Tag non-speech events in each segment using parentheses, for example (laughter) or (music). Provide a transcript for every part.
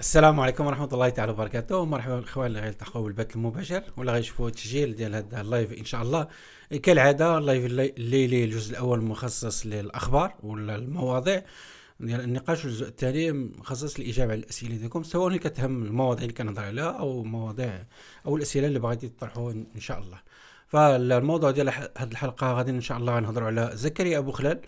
السلام عليكم ورحمة الله تعالى وبركاته مرحبا بالإخوان اللي غيلتحقوا بالبث المباشر ولا غيشوفوا التسجيل ديال هذا اللايف إن شاء الله كالعادة اللايف الليلي الجزء الأول مخصص للأخبار ولا المواضيع ديال النقاش والجزء الثاني مخصص للإجابة على الأسئلة ديالكم سواء اللي كتهم المواضيع اللي كنهضر عليها أو مواضيع أو الأسئلة اللي بغيتي تطرحوها إن شاء الله فالموضوع ديال هذه الحلقة غادي إن شاء الله غنهضروا على زكريا أبو خلال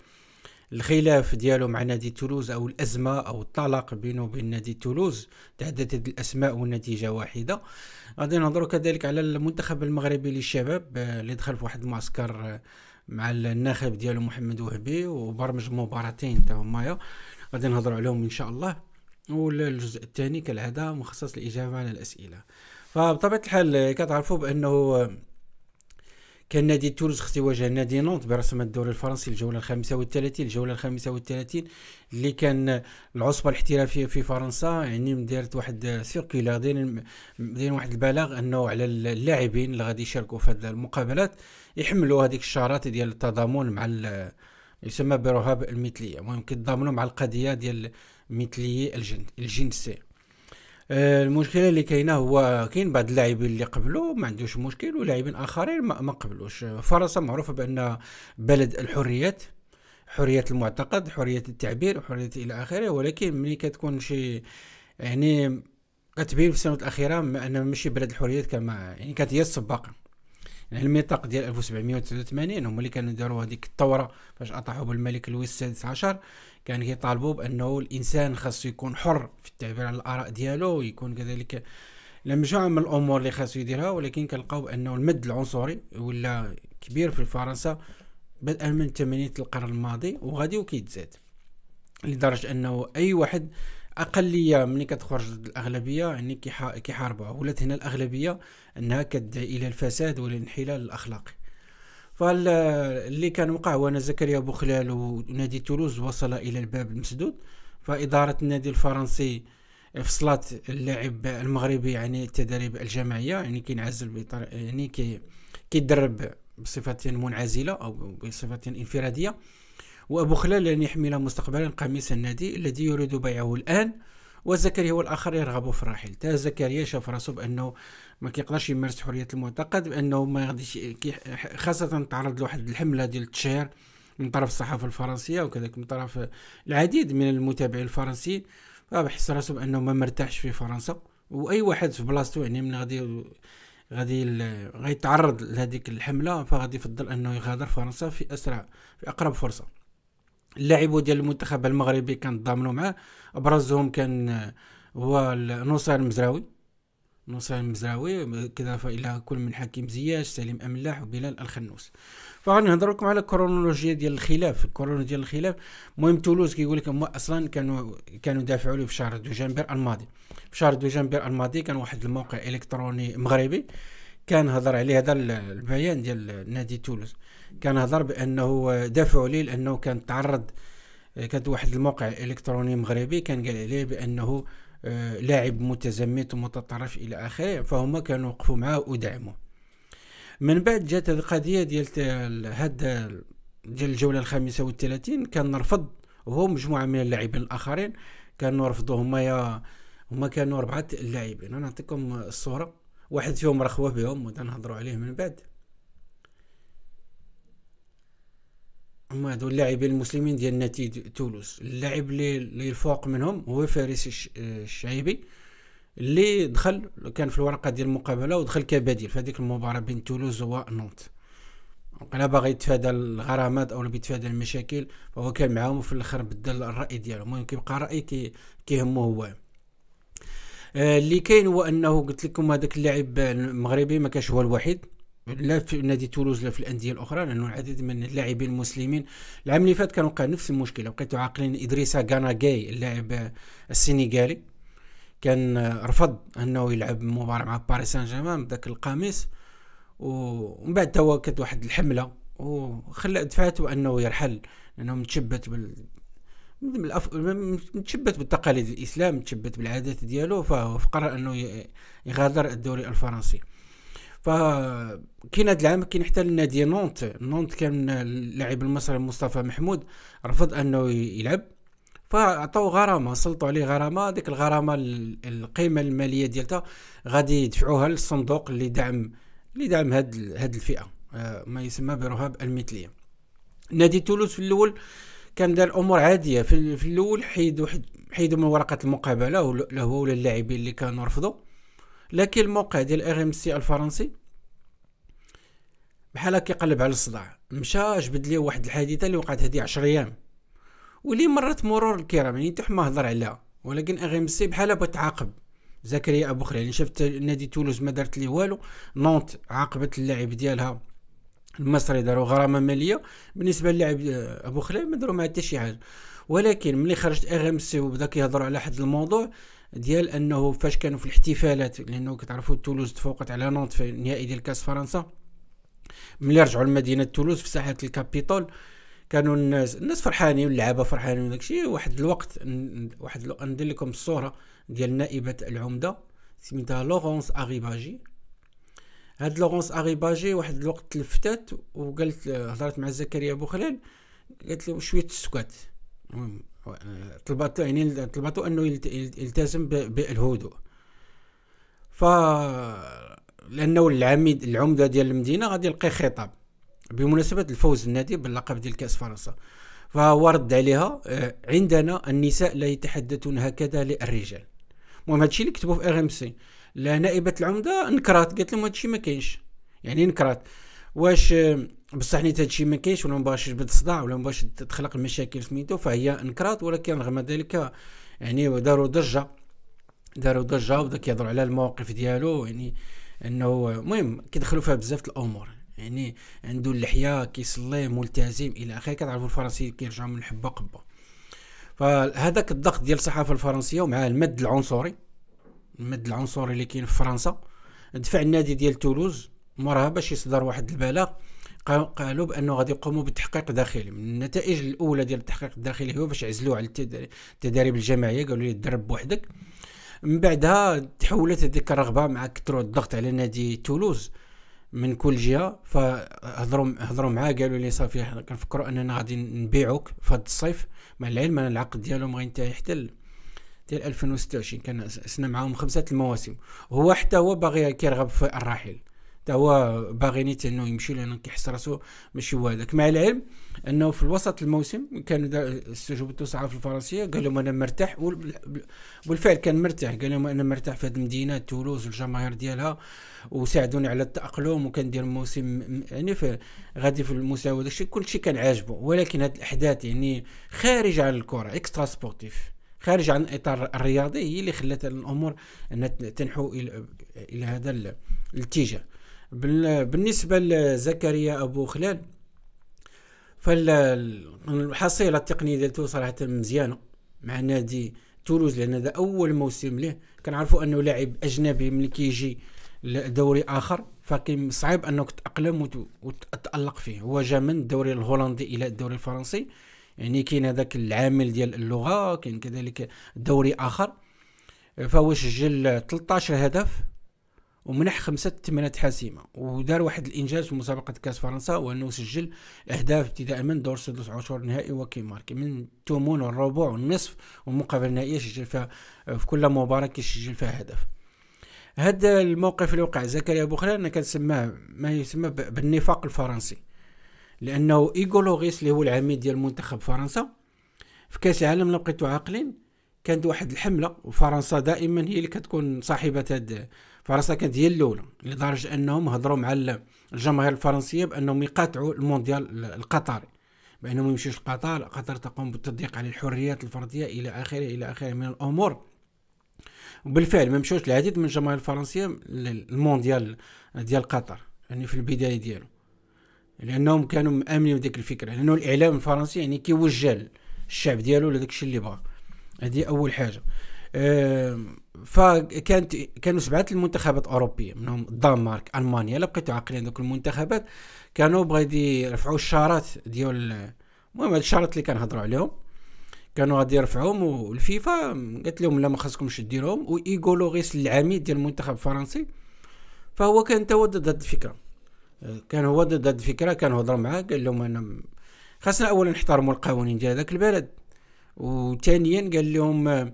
الخلاف ديالو مع نادي تولوز او الازمه او الطلاق بينه وبين نادي تولوز تعددت الاسماء والنتيجه واحده غادي نهضروا كذلك على المنتخب المغربي للشباب آه، اللي دخل في واحد المعسكر آه، مع الناخب ديالو محمد وهبي وبرمج مباراتين تا مايا غادي نهضروا عليهم ان شاء الله والجزء الثاني كالعاده مخصص للاجابه على الاسئله فبطبيعه الحال آه، كتعرفوا بانه كان نادي تونس خص يواجه نادي نونت برسم الدوري الفرنسي الجوله الخامسه والثلاثين الجوله الخامسه والثلاثين اللي كان العصبه الاحترافيه في فرنسا يعني دارت واحد سيركيلار دين دين واحد البلاغ انه على اللاعبين اللي غادي يشاركوا في هذه المقابلات يحملوا هذيك الشارات ديال التضامن مع يسمى برهاب المثليه المهم كيتضامنوا مع القضيه ديال مثلي الجنس الجنسي آه، المشكله اللي كاينه هو كاين بعض اللاعبين اللي قبلوا ما عندوش مشكل ولاعبين اخرين ما قبلوش آه، فرنسا معروفه بان بلد الحريات حريه المعتقد حريه التعبير وحريه الى اخره ولكن ملي كتكون شي يعني كتبين في السنوات الاخيره ان ماشي بلد الحريات كما يعني كانت هي السباقه يعني الميثاق ديال 1789 هما اللي كانوا داروا هذيك الثوره فاش اطاحوا بالملك لويس السادس عشر كان كيطالبوا بانه الانسان خاصو يكون حر في التعبير عن الاراء ديالو ويكون كذلك لمجموعه من الامور اللي خاصو يديرها ولكن كنلقاو بانه المد العنصري ولا كبير في فرنسا بدءا من ثمانينات القرن الماضي وغادي وكيتزاد لدرجه انه اي واحد اقليه ملي كتخرج ضد الاغلبيه يعني كيحاربها ولات هنا الاغلبيه انها كتدعي الى الفساد والانحلال الاخلاقي فاللي كان وقع هو ان زكريا بوخلال ونادي تولوز وصل الى الباب المسدود فاداره النادي الفرنسي فصلت اللاعب المغربي يعني التدريب الجماعيه يعني كينعزل يعني كيدرب بصفه منعزله او بصفه انفراديه وأبو خلال لن يحمل مستقبلا قميص النادي الذي يريد بيعه الآن وزكريا هو الآخر يرغب في الرحيل تا زكريا شاف راسو بأنه ما كيقدرش يمارس حرية المعتقد بأنه ما غاديش خاصة تعرض لواحد الحملة ديال التشهير من طرف الصحافة الفرنسية وكذلك من طرف العديد من المتابعين الفرنسيين فحس راسو بأنه ما مرتاحش في فرنسا وأي واحد في بلاصتو يعني من غادي غادي غيتعرض لهذيك الحمله فغادي يفضل انه يغادر فرنسا في اسرع في اقرب فرصه اللاعبو ديال المنتخب المغربي كان ضامنو معاه ابرزهم كان آه، هو نصير المزراوي نصير المزراوي كذا إلى كل من حكيم زياش سليم أملاح وبلال الخنوس فغادي نهضر لكم على الكرونولوجيا ديال الخلاف الكرونولوجيا ديال الخلاف المهم تولوز كيقول لك هما اصلا كانوا كانوا دافعوا له في شهر دجنبر الماضي في شهر دجنبر الماضي كان واحد الموقع الكتروني مغربي كان هضر عليه هذا البيان ديال نادي تولوز كنهضر بانه دافعوا لي لانه كان تعرض كانت واحد الموقع الكتروني مغربي كان قال عليه بانه آه، لاعب متزمت ومتطرف الى اخره فهم كانوا وقفوا معاه ودعموه من بعد جات هذه القضيه ديال هاد ديال الجوله الخامسه والثلاثين كان نرفض وهو مجموعه من اللاعبين الاخرين كانوا رفضوا هما يا هما كانوا اربعه اللاعبين انا نعطيكم الصوره واحد فيهم رخوه بهم ونهضروا عليه من بعد هما هادو اللاعبين المسلمين ديال نادي تولوز اللاعب اللي اللي الفوق منهم هو فارس الشعيبي اللي دخل كان في الورقه ديال المقابله ودخل كبديل في هذيك المباراه بين تولوز ونونت الا باغي يتفادى الغرامات او يتفادى المشاكل فهو كان معاهم وفي الاخر بدل الراي ديالو المهم كيبقى راي كي كيهمو هو آه، اللي كاين هو انه قلت لكم هذاك اللاعب المغربي ما كانش هو الوحيد لا في نادي تولوز لا في الانديه الاخرى لانه العديد من اللاعبين المسلمين العام اللي فات كان وقع نفس المشكله بقيتو عاقلين ادريسا غاناغاي اللاعب السنغالي كان رفض انه يلعب مباراه مع باريس سان جيرمان بذاك القميص ومن بعد توا كانت واحد الحمله وخلى دفعته انه يرحل لانه متشبت بال متشبت بالتقاليد الاسلام متشبت بالعادات ديالو فهو قرر انه يغادر الدوري الفرنسي فكاين هذا العام كاين حتى النادي نونت نونت كان اللاعب المصري مصطفى محمود رفض انه يلعب فعطاو غرامه سلطوا عليه غرامه ديك الغرامه القيمه الماليه ديالتها غادي يدفعوها للصندوق اللي دعم اللي دعم هاد هاد الفئه آه، ما يسمى برهاب المثليه نادي تولوز في الاول كان دار امور عاديه في, في الاول حيدوا حيدوا من ورقه المقابله له ولا اللاعبين اللي كانوا رفضوا لكن الموقع ديال ار ام سي الفرنسي بحال كيقلب على الصداع مشى جبد ليه واحد الحادثه اللي وقعت هذه 10 ايام واللي مرت مرور الكرام يعني تحما ما هضر عليها ولكن ار ام سي بحال بغات تعاقب زكريا ابو خليل يعني شفت نادي تولوز ما دارت ليه والو نونت عاقبت اللاعب ديالها المصري داروا غرامه ماليه بالنسبه للاعب ابو خليل ما داروا معاه حتى شي حاجه ولكن ملي خرجت ار ام سي وبدا كيهضروا على حد الموضوع ديال انه فاش كانوا في الاحتفالات لانه كتعرفوا تولوز تفوقت على نونت في نهائي ديال كاس فرنسا ملي رجعوا لمدينه تولوز في ساحه الكابيتول كانوا الناس الناس فرحانين واللعابه فرحانين وداكشي واحد الوقت واحد لو ندير لكم الصوره ديال نائبه العمده سميتها لورونس اغيباجي هاد لورونس اغيباجي واحد الوقت تلفتات وقالت هضرت مع زكريا بوخلال قالت له شويه السكات طلبته يعني طلبته انه يلتزم بالهدوء ف لانه العميد العمده ديال المدينه غادي يلقي خطاب بمناسبه الفوز النادي باللقب ديال كاس فرنسا فهو رد عليها آه، عندنا النساء لا يتحدثون هكذا للرجال المهم هادشي اللي كتبوه في ار ام سي لا نائبه العمده انكرات قالت لهم هادشي ما كاينش يعني انكرات واش آه، بصح نيت هادشي ما كاينش ولا مباش يجبد الصداع ولا مباش تخلق المشاكل سميتو فهي انكرات ولكن رغم ذلك يعني داروا ضجه داروا ضجه وبدا كيهضروا على المواقف ديالو يعني انه المهم كيدخلوا فيها بزاف الامور يعني عنده اللحيه كيصلي ملتزم الى اخره كتعرفوا الفرنسيين كيرجعوا من الحبه قبه فهذاك الضغط ديال الصحافه الفرنسيه ومع المد العنصري المد العنصري اللي كاين في فرنسا دفع النادي ديال تولوز موراها باش يصدر واحد البلاغ قالوا بانه غادي يقوموا بالتحقيق الداخلي من النتائج الاولى ديال التحقيق الداخلي هو باش عزلوه على التدريب الجماعيه قالوا لي تدرب بوحدك من بعدها تحولت هذيك الرغبه مع كثروا الضغط على نادي تولوز من كل جهه فهضروا هضروا معاه قالوا لي صافي حنا كنفكروا اننا غادي نبيعوك في هذا الصيف مع العلم ان العقد ديالهم غينتهي حتى ديال 2026 كان سنا معاهم خمسه المواسم هو حتى هو باغي كيرغب في الرحيل حتى هو باغي نيت انه يمشي لانه كيحس راسو ماشي هو هذاك مع العلم انه في الوسط الموسم كانوا استجوبوا التوسعه في الفرنسيه قال لهم انا مرتاح وبالفعل كان مرتاح قال لهم انا مرتاح في هذه المدينه تولوز الجماهير ديالها وساعدوني على التاقلم وكندير موسم يعني في غادي في المساواه وداك كل كلشي كان عاجبه ولكن هذه الاحداث يعني خارج عن الكره اكسترا سبورتيف خارج عن الاطار الرياضي هي اللي خلات الامور انها تنحو الى هذا الاتجاه بالنسبة لزكريا أبو خلال فالحصيلة التقنية ديالته صراحة مزيانة مع نادي تولوز لأن هذا أول موسم ليه كنعرفوا أنه لاعب أجنبي ملي كيجي لدوري آخر فكان صعيب أنك تأقلم وتتألق فيه هو جا من الدوري الهولندي إلى الدوري الفرنسي يعني كاين هذاك العامل ديال اللغة كاين كذلك دوري آخر فهو سجل 13 هدف ومنح خمسة تمريرات حاسمة ودار واحد الإنجاز في مسابقة كأس فرنسا وأنه سجل أهداف ابتداء من دور 16 عشر وكي ماركي من تومون والربع والنصف والمقابلة النهائية سجل فيها في كل مباراة كيسجل فيها هدف هذا الموقف اللي وقع زكريا بوخري أنا كنسماه ما يسمى بالنفاق الفرنسي لأنه إيغولوغيس اللي هو العميد ديال منتخب فرنسا في كأس العالم لقيتو عاقلين كانت واحد الحملة وفرنسا دائما هي اللي كتكون صاحبة هذا فرنسا كانت هي الاولى لدرجه انهم هضروا مع الجماهير الفرنسيه بانهم يقاطعوا المونديال القطري بانهم يمشيوش لقطر قطر تقوم بالتضييق على الحريات الفرديه الى اخره الى اخره من الامور وبالفعل ما مشاوش العديد من الجماهير الفرنسيه للمونديال ديال قطر يعني في البدايه ديالو لانهم كانوا مامنين بديك الفكره لانه الاعلام الفرنسي يعني كيوجه الشعب ديالو لذاك الشيء اللي بغا هذه اول حاجه فكانت كانوا سبعه المنتخبات الاوروبيه منهم الدنمارك المانيا بقيتوا عاقلين ذوك المنتخبات كانوا بغادي يرفعوا الشارات ديال المهم هاد الشارات اللي كنهضروا عليهم كانوا غادي يرفعوهم والفيفا قالت لهم لا ما خاصكمش ديروهم وايغو لوغيس العميد ديال المنتخب الفرنسي فهو كان هو ضد هاد الفكره آه، كان هو ضد هاد الفكره كان هضر معاه قال لهم انا خاصنا اولا نحترموا القوانين ديال هذاك البلد وثانيا قال لهم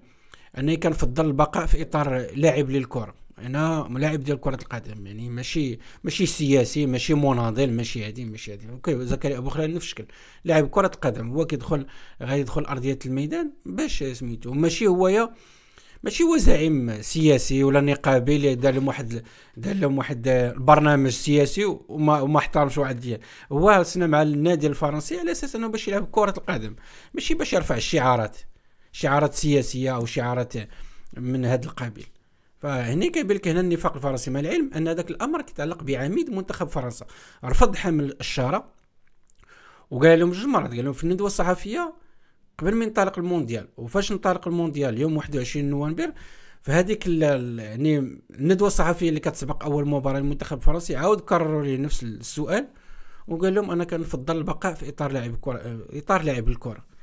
انني كنفضل البقاء في اطار لاعب للكره انا ملاعب ديال كره القدم يعني ماشي ماشي سياسي ماشي مناضل ماشي هادي ماشي هادي اوكي زكريا ابو خلال نفس الشكل لاعب كره قدم هو كيدخل غيدخل ارضيه الميدان باش سميتو ماشي هويا ماشي هو زعيم سياسي ولا نقابي اللي دار لهم واحد دار لهم واحد البرنامج سياسي وما وما احترمش واحد ديال هو سنا مع النادي الفرنسي على اساس انه باش يلعب كره القدم ماشي باش يرفع الشعارات شعارات سياسيه او شعارات من هذا القبيل فهنا كيبان لك هنا النفاق الفرنسي مع العلم ان هذاك الامر كيتعلق بعميد منتخب فرنسا رفض حمل الشاره وقال لهم جوج مرات قال لهم في الندوه الصحفيه قبل ما ينطلق المونديال وفاش انطلق المونديال يوم 21 نوفمبر فهذيك يعني الندوه الصحفيه اللي كتسبق اول مباراه للمنتخب الفرنسي عاود كرروا لي نفس السؤال وقال لهم انا كنفضل البقاء في اطار لاعب الكره اطار لاعب الكره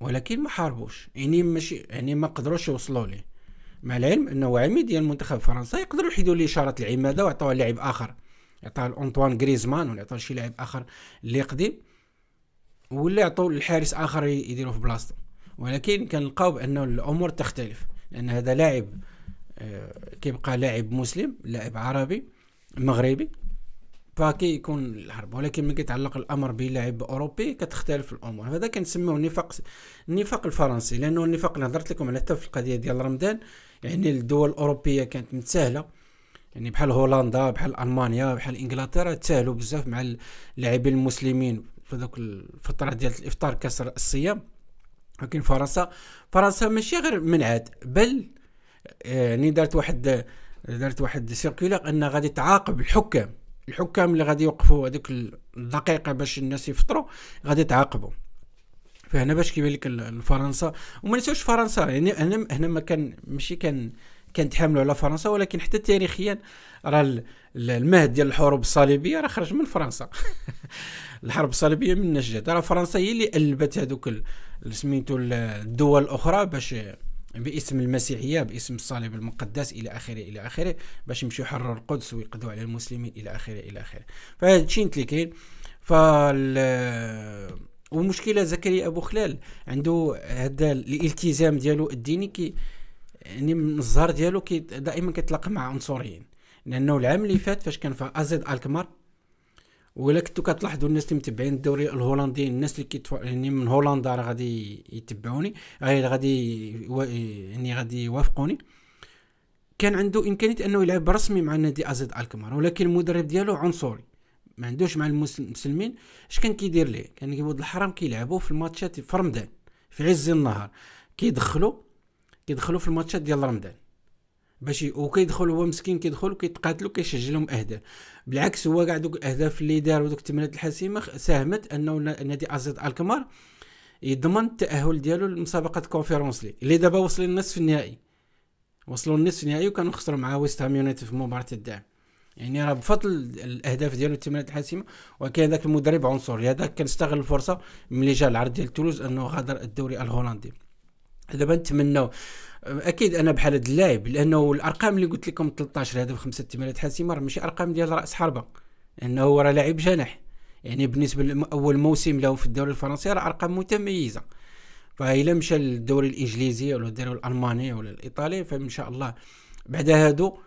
ولكن ما حاربوش يعني ماشي يعني ما قدروش يوصلوا ليه مع العلم انه عميد ديال منتخب فرنسا يقدروا يحيدوا لي اشاره العماده ويعطوا لاعب اخر يعطوا لانطوان غريزمان ولا يعطوا لشي لاعب اخر اللي قديم ولا يعطوا للحارس اخر يديروا في بلاصتو ولكن كنلقاو بانه الامور تختلف لان هذا لاعب آه، كيبقى لاعب مسلم لاعب عربي مغربي باكي يكون الحرب ولكن ملي كيتعلق الامر بلاعب اوروبي كتختلف الامور هذا كنسميه النفاق النفاق الفرنسي لانه النفاق اللي هضرت لكم على حتى في القضيه ديال رمضان يعني الدول الاوروبيه كانت متساهله يعني بحال هولندا بحال المانيا بحال انجلترا تساهلوا بزاف مع اللاعبين المسلمين في ذوك الفتره ديال الافطار كسر الصيام لكن فرنسا فرنسا ماشي غير منعت بل آه، يعني دارت واحد دارت واحد سيركولير ان غادي تعاقب الحكام الحكام اللي غادي يوقفوا هذوك الدقيقه باش الناس يفطروا غادي تعاقبوا فهنا باش كيبان لك الفرنسا وما نساوش فرنسا يعني هنا هنا ما كان ماشي كان كنتحاملوا على فرنسا ولكن حتى تاريخيا راه المهد ديال الحروب الصليبيه راه خرج من فرنسا (laughs) الحرب الصليبيه من نجد راه فرنسا هي اللي قلبت هذوك سميتو الدول الاخرى باش باسم المسيحيه باسم الصليب المقدس الى اخره الى اخره باش يمشيو يحرروا القدس ويقضوا على المسلمين الى اخره الى اخره فهذا الشيء اللي كاين فال ومشكله زكريا ابو خلال عنده هذا الالتزام ديالو الديني كي يعني من الزهر ديالو كي دائما كيتلاقى مع عنصريين لانه العام اللي فات فاش كان في ازيد الكمار ولا كنتو كتلاحظوا الناس اللي متبعين الدوري الهولندي الناس اللي كيتف يعني من هولندا راه غادي يتبعوني آه، يعني غادي و... يعني غادي يوافقوني كان عنده امكانيه انه يلعب رسمي مع نادي ازد الكمار ولكن المدرب ديالو عنصري ما عندوش مع المسلمين اش كان كيدير ليه كان كيبود الحرام كيلعبوا في الماتشات في رمضان في عز النهار كيدخلوا كيدخلوا في الماتشات ديال رمضان باش وكيدخل هو مسكين كيدخل وكيتقاتلوا كيسجلهم اهداف بالعكس هو كاع دوك الاهداف اللي دار ودوك التمريرات الحاسمه ساهمت انه نادي ازيد الكمار يضمن التاهل ديالو لمسابقه كونفيرونس لي اللي دابا وصل للنصف النهائي وصلوا للنصف النهائي وكانوا خسروا مع ويست هام يونايتد في مباراه الدعم يعني راه بفضل الاهداف ديالو التمريرات الحاسمه ولكن هذاك المدرب عنصري هذا هذاك كان استغل الفرصه ملي جا العرض ديال تولوز انه غادر الدوري الهولندي دابا نتمناو اكيد انا بحال هاد اللاعب لانه الارقام اللي قلت لكم 13 هدف خمسه تمريرات حاسمه راه ماشي ارقام ديال راس حربه لانه هو راه لاعب جناح يعني بالنسبه لاول موسم له في الدوري الفرنسي راه ارقام متميزه فإلا مشى للدوري الانجليزي ولا الدوري الالماني ولا الايطالي فان شاء الله بعد هادو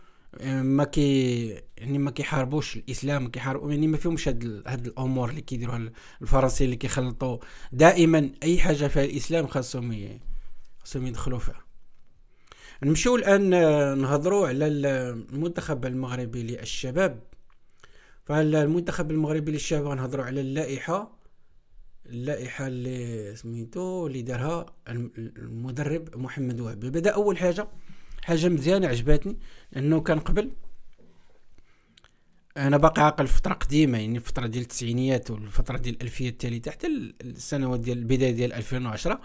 آه، ما كي يعني ما كيحاربوش الاسلام كيحاربوا يعني ما فيهمش هاد هاد الامور اللي كيديروها الفرنسيين اللي كيخلطوا دائما اي حاجه فيها الاسلام خاصهم خاصهم يدخلوا فيها نمشيو الان آه، نهضروا على المنتخب المغربي للشباب فالمنتخب المغربي للشباب نهضروا على اللائحه اللائحه اللي سميتو اللي دارها المدرب محمد وهبي بدا اول حاجه حاجه مزيانه عجباتني انه كان قبل انا باقي عاقل فتره قديمه يعني الفتره ديال التسعينيات والفتره ديال الالفيه التاليه حتى السنوات ديال البدايه ديال 2010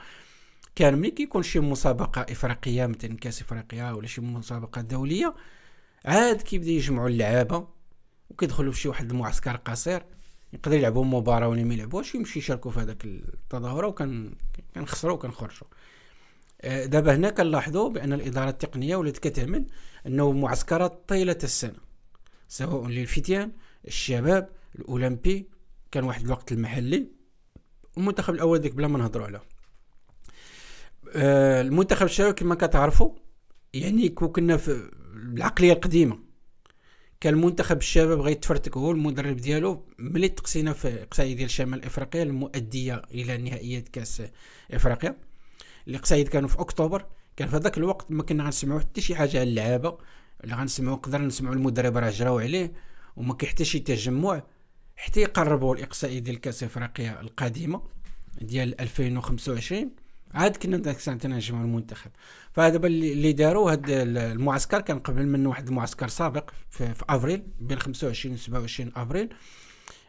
كان ملي كيكون شي مسابقه افريقيه مثلا كاس افريقيا ولا شي مسابقه دوليه عاد كيبدا يجمعوا اللعابه وكيدخلوا في شي واحد المعسكر قصير يقدر يلعبوا مباراه ولا ما يلعبوش يمشي يشاركوا في هذاك التظاهره وكان كنخسروا وكنخرجوا آه، دابا هنا كنلاحظوا بان الاداره التقنيه ولات كتعمل انه معسكرات طيله السنه سواء للفتيان الشباب الاولمبي كان واحد الوقت المحلي المنتخب الاول ديك بلا ما نهضروا عليه آه، المنتخب الشباب كما كتعرفوا يعني كو كنا في العقليه القديمه كان المنتخب الشباب غيتفرتك هو المدرب ديالو ملي تقسينا في الاقصائي ديال شمال افريقيا المؤديه الى نهائيات كاس افريقيا الاقصائيات كانوا في اكتوبر كان في ذاك الوقت ما كنا غنسمعوا حتى شي حاجه على اللعابه اللي غنسمعوا قدرنا نسمعوا المدرب راه جراو عليه وما كاين حتى شي تجمع حتى يقربوا الاقصائي ديال كاس افريقيا القديمه ديال 2025 عاد كنا ذاك الساعة نجمع المنتخب فهذا اللي داروا هاد المعسكر كان قبل منه واحد المعسكر سابق في, في افريل بين 25 و 27 افريل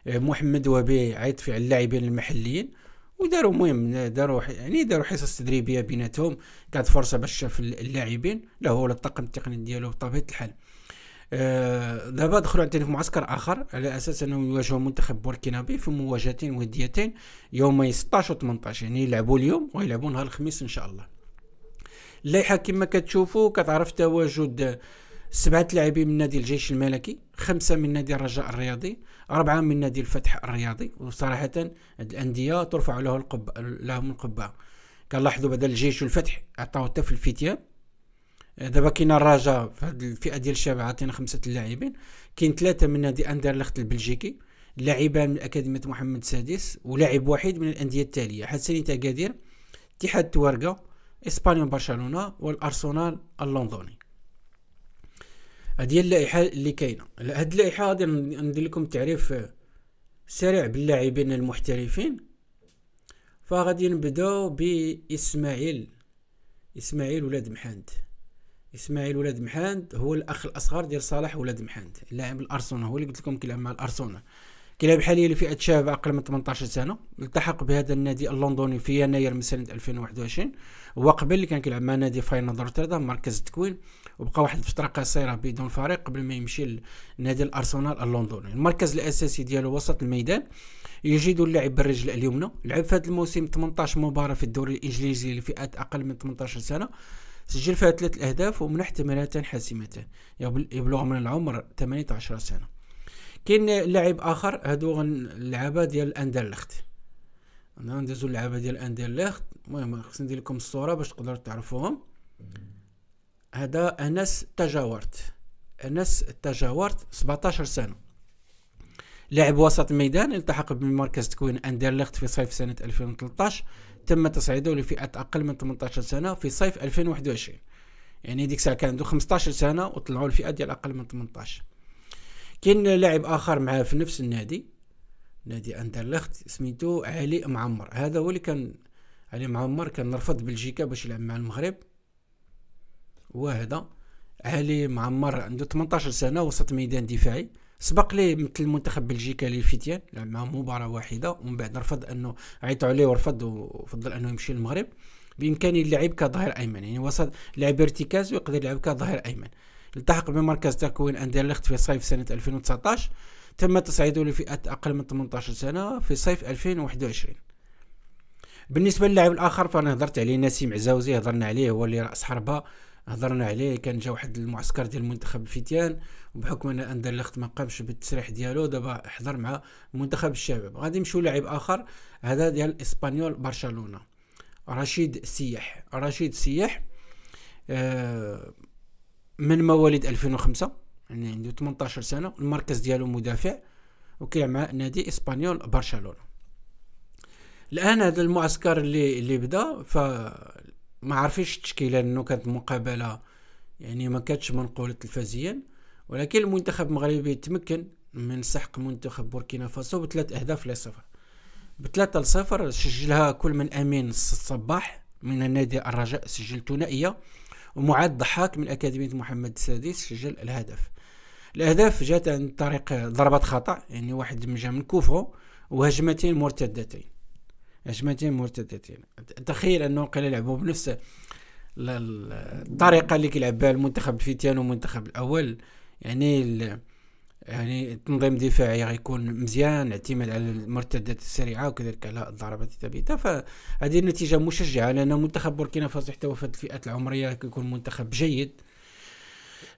آه، محمد وبي عيط فيه على اللاعبين المحليين وداروا المهم داروا يعني داروا حصص تدريبيه بيناتهم كانت فرصه باش شاف اللاعبين لا هو ولا الطاقم التقني ديالو بطبيعه الحال آه، دابا دخلوا عندنا في معسكر اخر على اساس انهم يواجهوا منتخب بوركينابي في مواجهتين وديتين يومي 16 و 18 يعني يلعبوا اليوم ويلعبوا نهار الخميس ان شاء الله اللائحه كما كتشوفوا كتعرف تواجد سبعة لاعبين من نادي الجيش الملكي خمسة من نادي الرجاء الرياضي أربعة من نادي الفتح الرياضي وصراحة الأندية ترفع له القبة لهم القبعة كنلاحظوا بدل الجيش والفتح عطاو حتى في الفتيان دابا كاين الرجاء في هذه الفئه ديال الشباب عطينا خمسه اللاعبين كاين ثلاثه من نادي اندرلخت البلجيكي لاعبان من اكاديميه محمد السادس ولاعب واحد من الانديه التاليه حسني تاكادير اتحاد توارقه اسبانيون برشلونه والارسنال اللندني هذه اللائحه اللي كاينه هاد اللائحه غادي ندير لكم تعريف سريع باللاعبين المحترفين فغادي نبداو باسماعيل اسماعيل ولاد محمد اسماعيل ولاد محاند هو الاخ الاصغر ديال صلاح ولاد محاند اللاعب الارسنال هو اللي قلت لكم كيلعب مع الارسنال كيلعب حاليا لفئه شباب اقل من 18 سنه التحق بهذا النادي اللندني في يناير من سنه 2021 هو قبل اللي كان كيلعب مع نادي فاينل روتردام مركز التكوين وبقى واحد الفتره قصيره بدون فريق قبل ما يمشي لنادي الارسنال اللندني المركز الاساسي ديالو وسط الميدان يجد اللاعب بالرجل اليمنى لعب في هذا الموسم 18 مباراه في الدوري الانجليزي لفئات اقل من 18 سنه سجل فيها ثلاث أهداف ومن احتمالات حاسمتان يبلغ من العمر 18 سنة كاين لاعب آخر هادو اللعابة ديال أندرلخت ندوزو اللعابة ديال أندرلخت المهم خصني ندير لكم الصورة باش تقدروا تعرفوهم هذا أنس تجاورت أنس تجاورت 17 سنة لاعب وسط الميدان التحق بمركز تكوين أندرلخت في صيف سنة 2013 تم تصعيده لفئة أقل من 18 سنة في صيف 2021 يعني ديك الساعة كان عنده 15 سنة وطلعوا الفئة ديال أقل من 18 كاين لاعب آخر معاه في نفس النادي نادي أندرلخت سميتو علي معمر هذا هو اللي كان علي معمر كان رفض بلجيكا باش يلعب مع المغرب وهذا علي معمر عنده 18 سنة وسط ميدان دفاعي سبق ليه مثل المنتخب بلجيكا للفتيان لعب معاهم مباراه واحده ومن بعد رفض انه عيطوا عليه ورفض وفضل انه يمشي للمغرب بامكانه اللعب كظهير ايمن يعني وسط لعب ارتكاز ويقدر يلعب كظهير ايمن التحق بمركز تكوين اندرلخت في صيف سنه 2019 تم تصعيده لفئه اقل من 18 سنه في صيف 2021 بالنسبه للاعب الاخر فانا هضرت عليه نسيم عزاوزي هضرنا عليه هو اللي راس حربه هضرنا عليه كان جا واحد المعسكر ديال المنتخب الفتيان وبحكم ان اندرلخت ما قامش بالتسريح ديالو دابا حضر مع منتخب الشباب غادي نمشيو لاعب اخر هذا ديال اسبانيول برشلونه رشيد سياح رشيد سياح آه، من مواليد 2005 يعني عنده 18 سنه المركز ديالو مدافع وكيلعب مع نادي اسبانيول برشلونه الان هذا المعسكر اللي اللي بدا ف ما عارفينش التشكيله لانه كانت مقابله يعني ما كانتش منقوله تلفازيا ولكن المنتخب المغربي تمكن من سحق منتخب بوركينا فاسو بثلاث اهداف لصفر بثلاثة لصفر سجلها كل من امين الصباح من النادي الرجاء سجل ثنائيه ومعاد ضحاك من اكاديميه محمد السادس سجل الهدف الاهداف جات عن طريق ضربه خطا يعني واحد من كوفو وهجمتين مرتدتين هجمتين مرتدتين تخيل انه قال يلعبوا بنفس الطريقه اللي كيلعب بها المنتخب الفتيان والمنتخب الاول يعني يعني التنظيم الدفاعي غيكون مزيان اعتماد على المرتدات السريعه وكذلك على الضربات الثابته فهذه النتيجه مشجعه لان منتخب بوركينا فاسو حتى في الفئات العمريه كيكون منتخب جيد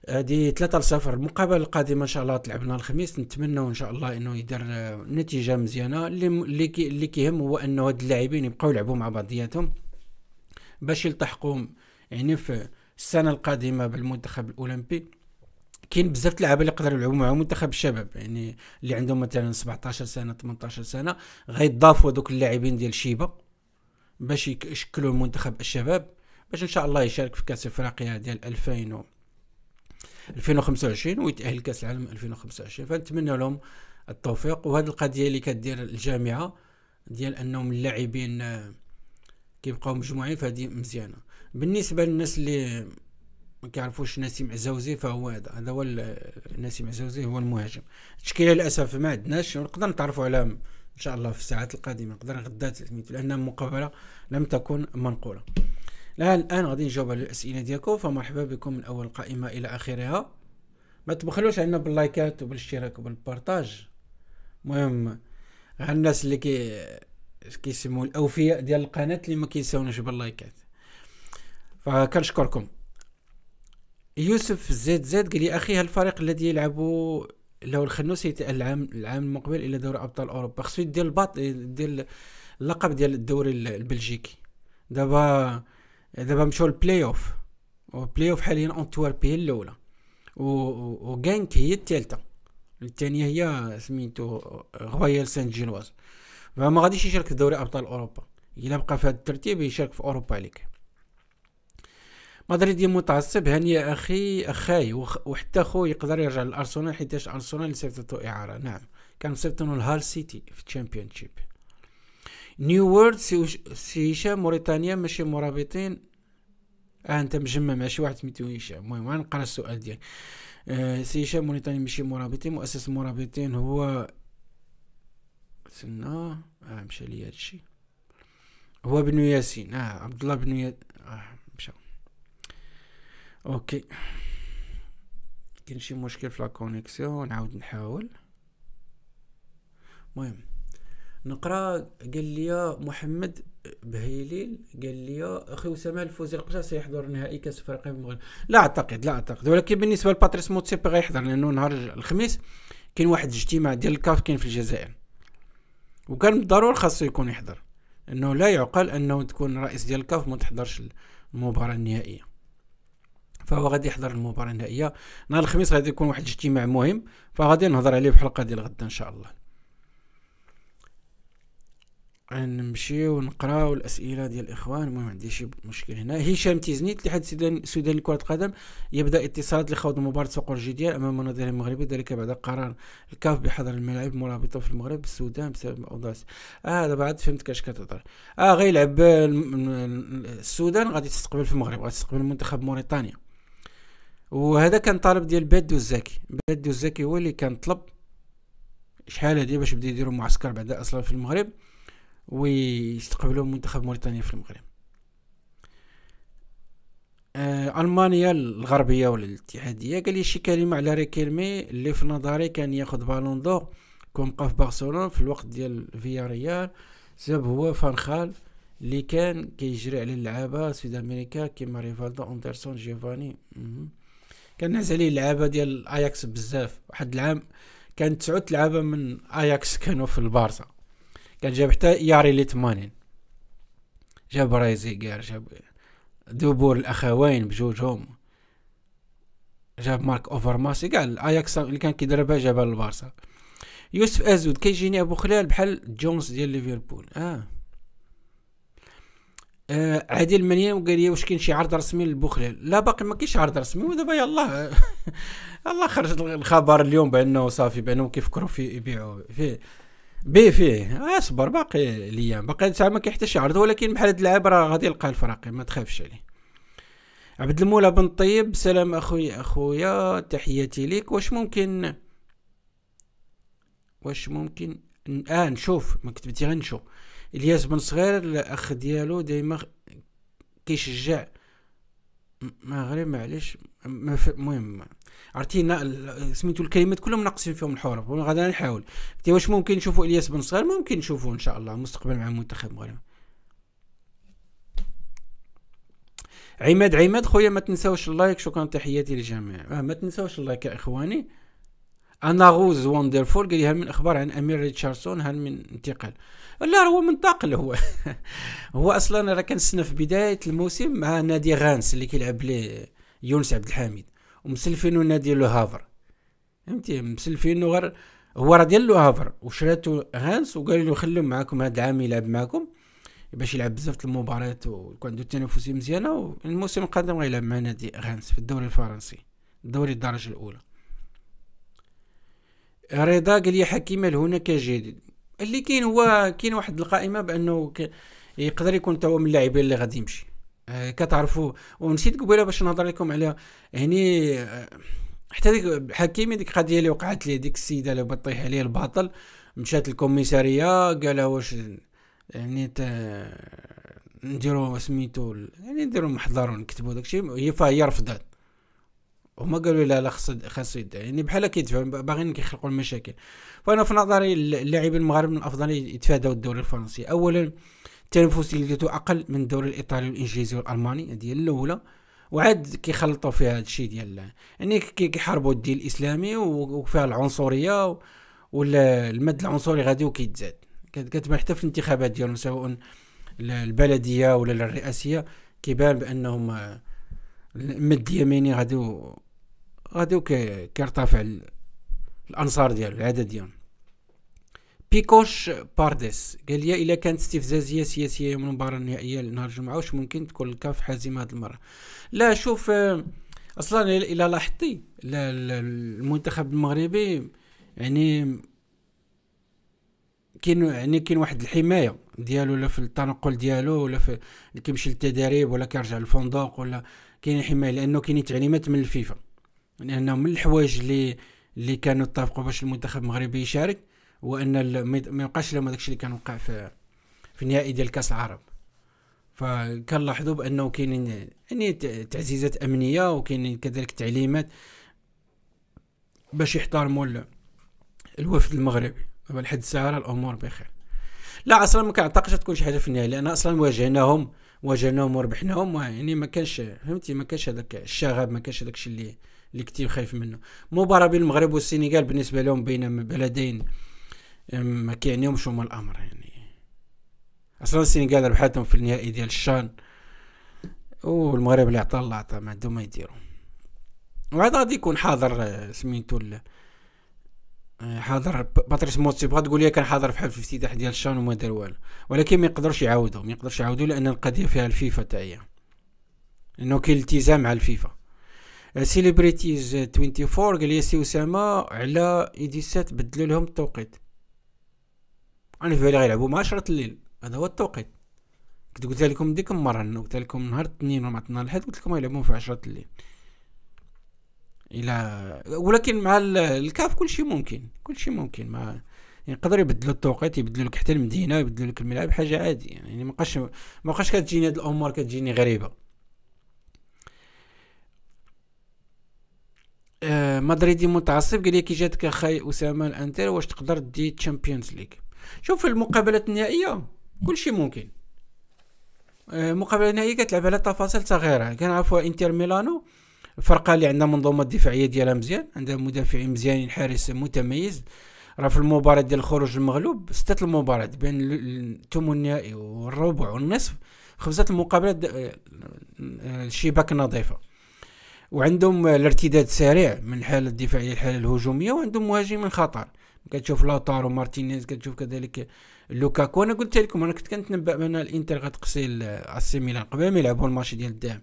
هذه 3 لصفر المقابله القادمه ان شاء الله تلعبنا الخميس نتمنى ان شاء الله انه يدير آه، نتيجه مزيانه اللي اللي كيهم هو انه هاد اللاعبين يبقاو يلعبوا مع بعضياتهم باش يلتحقوا يعني في السنه القادمه بالمنتخب الاولمبي كاين بزاف اللعابه اللي يقدروا يلعبوا مع منتخب الشباب يعني اللي عندهم مثلا 17 سنه 18 سنه غيضافوا دوك اللاعبين ديال شيبه باش يشكلوا المنتخب الشباب باش ان شاء الله يشارك في كاس افريقيا ديال 2000 2025 ويتأهل كأس العالم 2025 فنتمنى لهم التوفيق وهذه القضيه اللي كدير الجامعه ديال انهم اللاعبين آه، كيبقاو مجموعين فهذه مزيانه بالنسبه للناس اللي ما كيعرفوش نسيم عزوزي فهو هذا هذا هو نسيم عزوزي هو المهاجم التشكيله للاسف ما عندناش نقدر نتعرفوا على ان شاء الله في الساعات القادمه نقدر غدا لان المقابله لم تكن منقوله الان غادي نجاوب على الاسئله ديالكم فمرحبا بكم من اول قائمه الى اخرها ما تبخلوش علينا باللايكات وبالاشتراك وبالبارطاج المهم غير الناس اللي كي كيسموا الاوفياء ديال القناه اللي ما كيساوناش باللايكات فكنشكركم يوسف زيد زيد قال لي اخي هالفريق الذي يلعب لو الخنوس يتأهل العام العام المقبل الى دوري ابطال اوروبا خصو يدير الباط يدير اللقب ديال الدوري البلجيكي دابا دابا مشاو البلاي اوف والبلاي اوف حاليا انتوارب هي الاولى وغانك هي الثالثه الثانيه هي سميتو رويال سان جينواز فما غاديش يشارك في دوري ابطال اوروبا الا بقى في هذا الترتيب يشارك في اوروبا ليك مدريد متعصب هاني اخي اخاي وحتى خو يقدر يرجع للارسنال حيتاش ارسنال صيفطتو اعاره نعم كان صيفطو لهال سيتي في الشامبيونشيب نيو وورد سي هشام موريتانيا ماشي مرابطين اه انت مجمع مع شي واحد سميتو هشام المهم غنقرا السؤال ديالك سي هشام موريتانيا ماشي مرابطين مؤسس مرابطين هو سنا اه مشى ليا هادشي هو بن ياسين اه عبد الله بن ياسين اه مشى اوكي كاين شي مشكل في لا كونيكسيون نعاود نحاول المهم نقرا قال لي محمد بهيليل قال لي اخي اسامه الفوزي القشا سيحضر نهائي كاس افريقيا المغرب لا اعتقد لا اعتقد ولكن بالنسبه لباتريس موتسيبي غيحضر لانه نهار الخميس كاين واحد الاجتماع ديال الكاف كاين في الجزائر وكان بالضروره خاصو يكون يحضر انه لا يعقل انه تكون رئيس ديال الكاف ما تحضرش المباراه النهائيه فهو غادي يحضر المباراه النهائيه نهار الخميس غادي يكون واحد الاجتماع مهم فغادي نهضر عليه في الحلقه ديال غدا ان شاء الله نمشيو نقراو الاسئله ديال الاخوان المهم عندي شي مشكل هنا هشام تيزنيت لحد السودان لكره القدم يبدا اتصالات لخوض مباراه سوق الجديه امام المناظر المغربي ذلك بعد قرار الكاف بحظر الملاعب المرابطه في المغرب بالسودان بسبب اوضاع اه هذا عاد فهمت كاش كتهضر اه غيلعب السودان غادي تستقبل في المغرب غادي تستقبل منتخب موريتانيا وهذا كان طالب ديال بادو الزكي بادو الزكي هو اللي كان طلب شحال هادي باش بدا يديروا معسكر بعدا اصلا في المغرب ويستقبلوا منتخب موريتانيا في المغرب آه، المانيا الغربيه ولا الاتحاديه قال لي شي كلمه على ريكيرمي اللي في نظري كان ياخذ بالون دور كون بقى في برشلونه في الوقت ديال فياريال سبب هو فانخال اللي كان كيجري على اللعابه سيد امريكا كيما ريفالدو اندرسون جيفاني كان نعز عليه اللعابه ديال اياكس بزاف واحد العام كان تسعود لعابه من اياكس كانوا في البارسا كان جاب حتى ياري لي ثمانين جاب رايزيغير جاب دوبور الاخوين بجوجهم جاب مارك اوفرماسي كاع الاياكس اللي كان كيدربها جابها للبارسا يوسف ازود كيجيني ابو خلال بحال جونز ديال ليفربول اه, آه عادي المنيان وقال لي واش كاين شي عرض رسمي لبوخلال لا باقي ما كاينش عرض رسمي ودابا يلا (laughs) الله خرج الخبر اليوم بانه صافي بانهم كيفكروا في يبيعوه فيه بيه فيه اصبر باقي الايام باقي ساعه ما شي يعرض ولكن بحال هاد اللعاب راه غادي يلقى الفراقي ما تخافش عليه عبد المولى بن طيب سلام اخويا اخويا تحياتي ليك واش ممكن واش ممكن اه نشوف ما كتبتي نشوف الياس بن صغير الاخ ديالو دائما كيشجع المغرب معليش المهم عرفتي سميتو الكلمات كلهم ناقصين فيهم الحروف غادي نحاول واش ممكن نشوفوا الياس بن صغير ممكن نشوفوا ان شاء الله مستقبلا مع المنتخب المغربي عماد عماد خويا ما تنساوش اللايك شكرا تحياتي للجميع آه ما تنساوش اللايك يا اخواني انا غوز وندرفول قال لي هل من اخبار عن امير ريتشاردسون هل من انتقال لا هو منتقل هو (laughs) هو اصلا راه كنستنى في بدايه الموسم مع نادي غانس اللي كيلعب ليه يونس عبد الحميد ومسلفينو نادي لو هافر فهمتي مسلفينو غير هو راه ديال لو هافر وشراتو هانس وقال له خليه معاكم هاد العام يلعب معاكم باش يلعب بزاف المباريات ويكون عنده تنافسيه مزيانه والموسم القادم غيلعب مع نادي غانس في الدوري الفرنسي الدوري الدرجه الاولى رضا قال لي حكيمه هناك جديد اللي كاين هو كاين واحد القائمه بانه يقدر يكون توا من اللاعبين اللي غادي يمشي آه، كتعرفوا ونسيت قبيله باش نهضر لكم على يعني آه، حتى ديك حكيمي ديك القضيه اللي وقعت لي ديك السيده اللي بطيح عليه الباطل مشات للكوميساريه قالها واش يعني ت... نديرو سميتو يعني نديرو محضر ونكتبو داكشي هي فهي رفضت هما قالوا لا لا خاص خاص يعني بحال كيدفعوا باغيين كيخلقوا المشاكل فانا في نظري اللاعبين المغاربه من الافضل يتفاداو الدوري الفرنسي اولا التنافسيه ديالو اقل من الدوري الايطالي والانجليزي والالماني ديال هي الاولى وعاد كيخلطوا فيها هذا الشيء ديال يعني كيحاربوا الدين الاسلامي وفيها العنصريه والمد المد العنصري غادي وكيتزاد كتبان حتى في الانتخابات ديالهم سواء البلديه ولا الرئاسيه كيبان بانهم المد اليميني غادي غادي كيرتفع الانصار ديالو العدد ديالهم بيكوش بارديس قال لي الا كانت استفزازيه سياسيه يوم المباراه النهائيه نهار الجمعه واش ممكن تكون الكاف حازم هذه المره لا شوف آه، اصلا الى لاحظتي المنتخب المغربي يعني كاين يعني كاين واحد الحمايه ديالو ولا في التنقل ديالو ولا في كيمشي للتدريب ولا كيرجع للفندق ولا كاين حمايه لانه كاين تعليمات من الفيفا لانه يعني من الحوايج اللي اللي كانوا اتفقوا باش المنتخب المغربي يشارك وان ما يبقاش لهم داكشي اللي كان وقع في في النهائي ديال كاس العرب فكنلاحظوا بانه كاينين يعني تعزيزات امنيه وكاينين كذلك تعليمات باش يحترموا الوفد المغربي دابا لحد الساعه الامور بخير لا اصلا ما كنعتقدش تكون شي حاجه في النهايه لان اصلا واجهناهم واجهناهم وربحناهم يعني ما كانش فهمتي ما كانش هذاك الشغب ما كانش هذاك الشيء اللي اللي كثير خايف منه مباراه بين المغرب والسنغال بالنسبه لهم بين بلدين ما كيعنيهمش هما الامر يعني اصلا السنغال ربحاتهم في النهائي ديال الشان والمغرب اللي عطى الله عطى ما عندهم ما يديروا وهذا غادي يكون حاضر آه، سميتو آه، حاضر باتريس موتسي بغا تقول لي كان حاضر في حفل الافتتاح ديال الشان وما دار والو ولكن ما يقدرش يعاودو ما يقدرش يعاودو لان القضيه فيها الفيفا تاعيا انه كاين التزام على الفيفا سيليبريتيز آه، 24 قال لي سي اسامه على 17 بدلوا لهم التوقيت انا في بالي غيلعبوا مع 10 الليل هذا هو التوقيت كنت قلت لكم ديك المره قلت لكم نهار الاثنين ولا نهار الاحد قلت لكم غيلعبوا في 10 الليل الى ولكن مع الكاف كل شيء ممكن كل شيء ممكن مع يقدر يعني يبدلوا التوقيت يبدلوا لك حتى المدينه يبدلوا لك الملعب حاجه عادي يعني ما بقاش ما بقاش كتجيني هاد الامور كتجيني غريبه آه مدريدي متعصب قال لي كي جاتك اخاي اسامه الانتر واش تقدر دي تشامبيونز ليغ شوف في المقابلات النهائيه كلشي ممكن المقابله آه، النهائيه كتلعب على تفاصيل صغيره كنعرفوا انتر ميلانو الفرقه اللي عندها منظومه دفاعيه ديالها مزيان عندها مدافعين مزيانين حارس متميز راه في المباراه ديال الخروج المغلوب سته المباريات بين الثمن النهائي والربع والنصف خمسه المقابلات الشباك آه، نظيفه وعندهم الارتداد السريع من الحاله الدفاعيه للحاله الهجوميه وعندهم مهاجمين خطر كتشوف لوتارو مارتينيز كتشوف كذلك لوكاكو انا قلت لكم انا كنت كنتنبأ بان الانتر غتقصي السي ميلان قبل ما يلعبوا الماتش ديال الدعم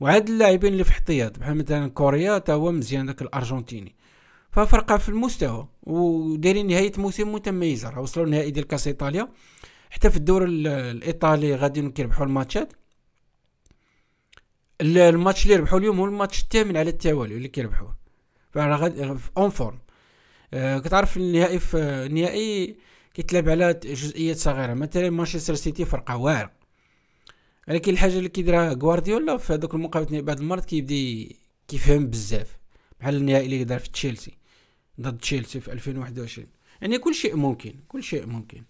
وهاد اللاعبين اللي في احتياط بحال مثلا كوريا تا هو مزيان داك الارجنتيني ففرقه في المستوى ودايرين نهايه موسم متميزه راه وصلوا النهائي ديال كاس ايطاليا حتى في الدور الايطالي غادي كيربحوا الماتشات الماتش اللي ربحوا اليوم هو الماتش الثامن على التوالي اللي كيربحوه فراه غادي اون فورم آه، كتعرف النهائي في النهائي كيتلعب على جزئيات صغيره مثلا مانشستر سيتي فرقه واعره ولكن الحاجه اللي كيديرها غوارديولا في هذوك المقابلات بعض المرات كيبدا كيفهم بزاف بحال النهائي اللي دار في تشيلسي ضد تشيلسي في 2021 يعني كل شيء ممكن كل شيء ممكن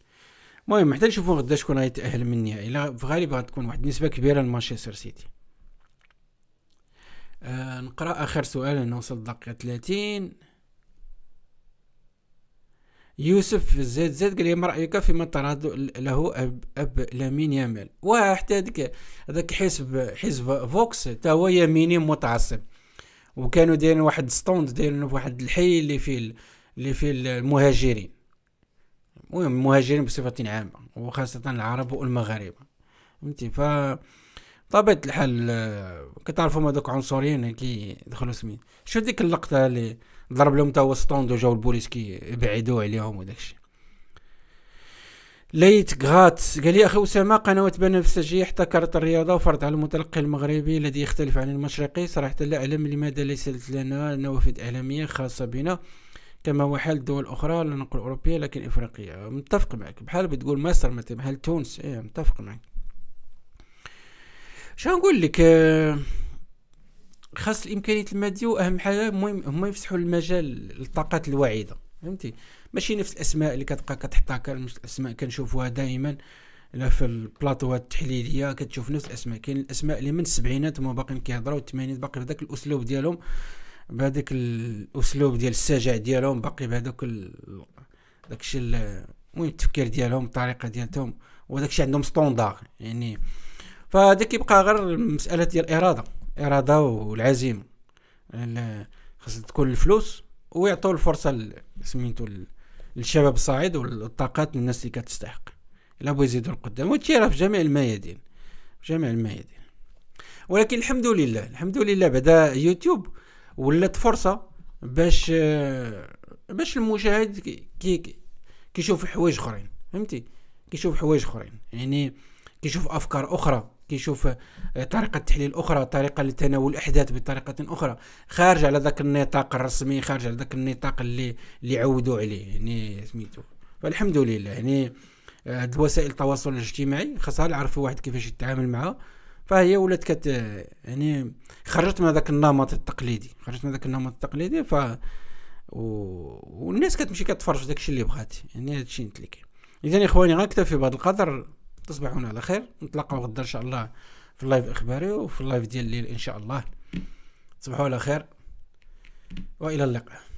المهم حتى نشوفوا غدا شكون غيتاهل من النهائي لا في غالبا غتكون واحد النسبه كبيره لمانشستر سيتي آه نقرا اخر سؤال انا وصلت دقيقه 30 يوسف في الزيت قال لي ما رايك فيما طرد له اب اب لامين يامال وحتى هذاك هذاك حزب حزب فوكس تا هو يميني متعصب وكانوا دايرين واحد ستوند دايرين في واحد الحي اللي فيه اللي فيه المهاجرين المهم المهاجرين بصفه عامه وخاصه العرب والمغاربه فهمتي ف طبيعة الحال آه، كتعرفوا هذوك عنصريين كي يدخلوا سمين شو ديك اللقطه اللي ضرب لهم تا هو ستوند وجاو البوليس كي بعدوه عليهم وداكشي ليت غات قال لي اخي اسامه قنوات بنفسجيه احتكرت الرياضه وفرض على المتلقي المغربي الذي يختلف عن المشرقي صراحه لا اعلم لماذا ليست لنا نوافذ اعلاميه خاصه بنا كما هو حال دول اخرى لا نقول اوروبيه لكن افريقيه متفق معك بحال بتقول مصر مثلا بحال تونس ايه متفق معك شنو نقول لك آه خاص الامكانيات الماديه واهم حاجه المهم هما يفتحوا المجال للطاقات الواعده فهمتي ماشي نفس الاسماء اللي كتبقى كتحطها الاسماء كنشوفوها دائما لا في البلاطوات التحليليه كتشوف نفس الاسماء كاين الاسماء اللي من السبعينات هما باقيين كيهضروا والثمانينات باقي بهذاك الاسلوب ديالهم بهذاك الاسلوب ديال السجع ديالهم باقي بهذاك داكشي المهم التفكير ديالهم الطريقه ديالتهم وداكشي عندهم ستوندار يعني فهذا كيبقى غير مساله ديال الاراده الاراده والعزيمه خاص تكون الفلوس ويعطوا الفرصه سميتو للشباب الصاعد والطاقات للناس اللي كتستحق الا بو يزيدوا القدام وهادشي راه في جميع الميادين في جميع الميادين ولكن الحمد لله الحمد لله بدا يوتيوب ولات فرصه باش باش المشاهد كي كيشوف حوايج اخرين فهمتي كيشوف حوايج اخرين يعني كيشوف افكار اخرى كيشوف آه، طريقه تحليل اخرى طريقه لتناول الاحداث بطريقه اخرى خارج على ذاك النطاق الرسمي خارج على ذاك النطاق اللي اللي عودوا عليه يعني سميتو فالحمد لله يعني هاد آه، وسائل التواصل الاجتماعي خاصها يعرف واحد كيفاش يتعامل معها فهي ولات كت آه، يعني خرجت من ذاك النمط التقليدي خرجت من ذاك النمط التقليدي ف و... والناس كتمشي كتفرج في داكشي اللي بغات يعني هادشي اللي كاين اذا اخواني غنكتفي بهذا القدر تصبحون على خير نتلاقاو غدا ان شاء الله في اللايف اخباري وفي اللايف ديال الليل ان شاء الله تصبحوا على خير والى اللقاء